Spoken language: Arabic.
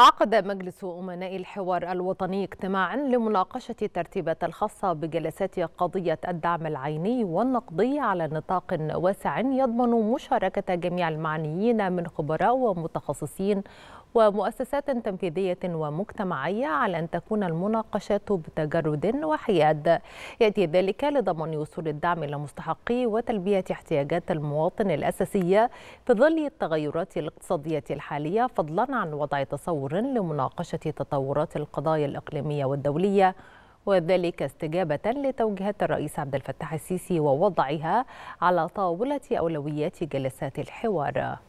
عقد مجلس أمناء الحوار الوطني اجتماعا لمناقشة الترتيبات الخاصة بجلسات قضية الدعم العيني والنقدي على نطاق واسع يضمن مشاركة جميع المعنيين من خبراء ومتخصصين ومؤسسات تنفيذية ومجتمعية على أن تكون المناقشات بتجرد وحياد يأتي ذلك لضمان وصول الدعم إلى وتلبية احتياجات المواطن الأساسية في ظل التغيرات الاقتصادية الحالية فضلا عن وضع تصور دور لمناقشة تطورات القضايا الإقليمية والدولية وذلك استجابة لتوجيهات الرئيس عبد الفتاح السيسي ووضعها على طاولة أولويات جلسات الحوار